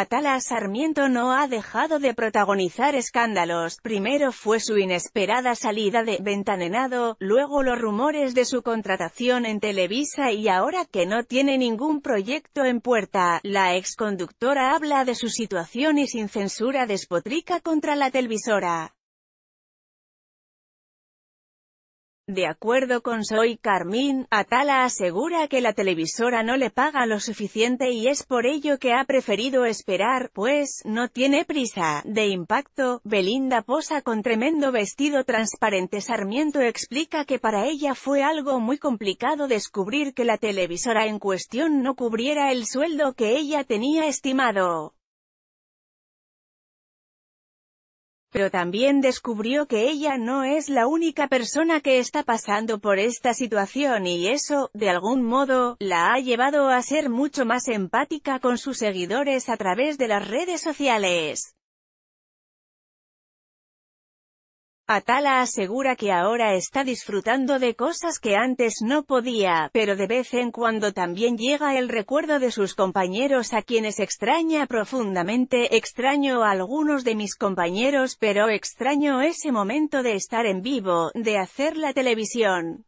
Atala Sarmiento no ha dejado de protagonizar escándalos, primero fue su inesperada salida de Ventanenado, luego los rumores de su contratación en Televisa y ahora que no tiene ningún proyecto en puerta, la exconductora habla de su situación y sin censura despotrica contra la televisora. De acuerdo con Soy Carmín, Atala asegura que la televisora no le paga lo suficiente y es por ello que ha preferido esperar, pues, no tiene prisa. De impacto, Belinda posa con tremendo vestido transparente. Sarmiento explica que para ella fue algo muy complicado descubrir que la televisora en cuestión no cubriera el sueldo que ella tenía estimado. Pero también descubrió que ella no es la única persona que está pasando por esta situación y eso, de algún modo, la ha llevado a ser mucho más empática con sus seguidores a través de las redes sociales. Atala asegura que ahora está disfrutando de cosas que antes no podía, pero de vez en cuando también llega el recuerdo de sus compañeros a quienes extraña profundamente, extraño a algunos de mis compañeros pero extraño ese momento de estar en vivo, de hacer la televisión.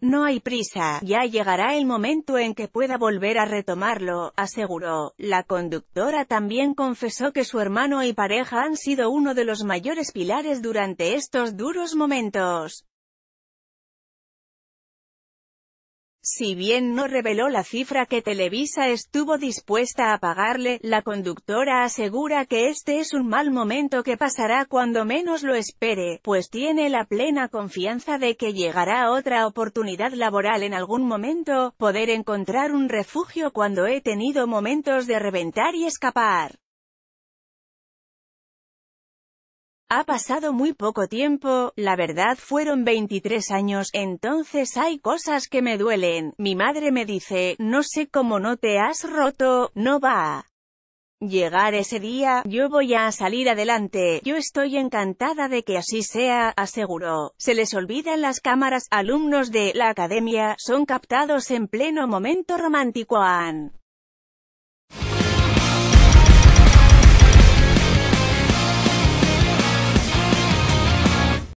No hay prisa, ya llegará el momento en que pueda volver a retomarlo, aseguró. La conductora también confesó que su hermano y pareja han sido uno de los mayores pilares durante estos duros momentos. Si bien no reveló la cifra que Televisa estuvo dispuesta a pagarle, la conductora asegura que este es un mal momento que pasará cuando menos lo espere, pues tiene la plena confianza de que llegará otra oportunidad laboral en algún momento, poder encontrar un refugio cuando he tenido momentos de reventar y escapar. Ha pasado muy poco tiempo, la verdad fueron 23 años, entonces hay cosas que me duelen. Mi madre me dice, no sé cómo no te has roto, no va. a Llegar ese día, yo voy a salir adelante, yo estoy encantada de que así sea, aseguró. Se les olvidan las cámaras, alumnos de la academia, son captados en pleno momento romántico a